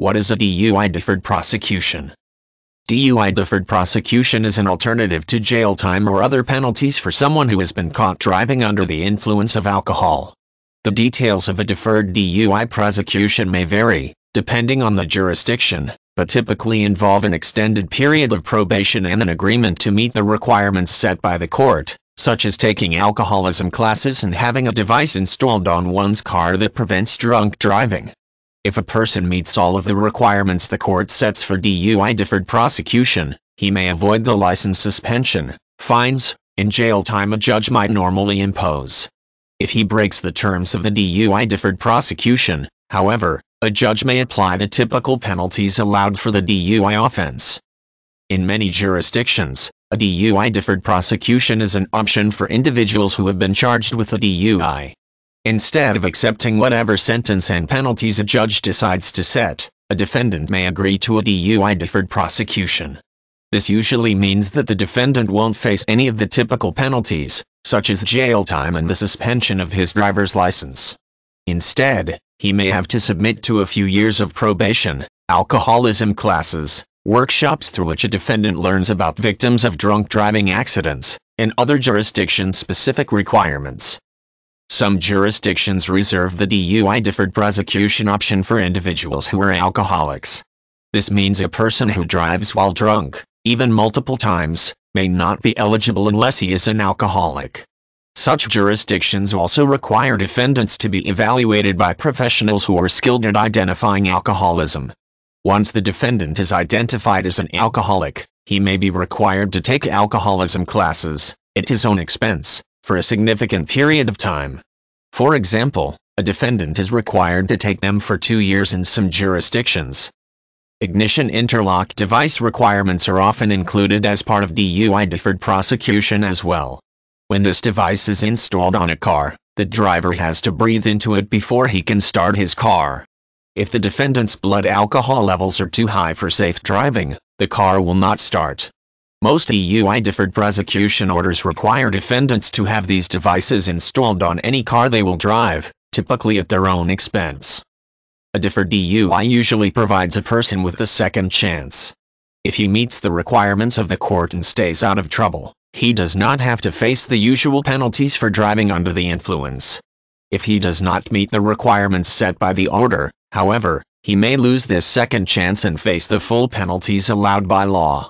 What is a DUI deferred prosecution? DUI deferred prosecution is an alternative to jail time or other penalties for someone who has been caught driving under the influence of alcohol. The details of a deferred DUI prosecution may vary, depending on the jurisdiction, but typically involve an extended period of probation and an agreement to meet the requirements set by the court, such as taking alcoholism classes and having a device installed on one's car that prevents drunk driving. If a person meets all of the requirements the court sets for DUI deferred prosecution, he may avoid the license suspension, fines, and jail time a judge might normally impose. If he breaks the terms of the DUI deferred prosecution, however, a judge may apply the typical penalties allowed for the DUI offense. In many jurisdictions, a DUI deferred prosecution is an option for individuals who have been charged with a DUI. Instead of accepting whatever sentence and penalties a judge decides to set, a defendant may agree to a DUI deferred prosecution. This usually means that the defendant won't face any of the typical penalties, such as jail time and the suspension of his driver's license. Instead, he may have to submit to a few years of probation, alcoholism classes, workshops through which a defendant learns about victims of drunk driving accidents, and other jurisdiction-specific requirements. Some jurisdictions reserve the DUI deferred prosecution option for individuals who are alcoholics. This means a person who drives while drunk, even multiple times, may not be eligible unless he is an alcoholic. Such jurisdictions also require defendants to be evaluated by professionals who are skilled at identifying alcoholism. Once the defendant is identified as an alcoholic, he may be required to take alcoholism classes, at his own expense, for a significant period of time. For example, a defendant is required to take them for two years in some jurisdictions. Ignition interlock device requirements are often included as part of DUI deferred prosecution as well. When this device is installed on a car, the driver has to breathe into it before he can start his car. If the defendant's blood alcohol levels are too high for safe driving, the car will not start. Most EUI deferred prosecution orders require defendants to have these devices installed on any car they will drive, typically at their own expense. A deferred DUI usually provides a person with a second chance. If he meets the requirements of the court and stays out of trouble, he does not have to face the usual penalties for driving under the influence. If he does not meet the requirements set by the order, however, he may lose this second chance and face the full penalties allowed by law.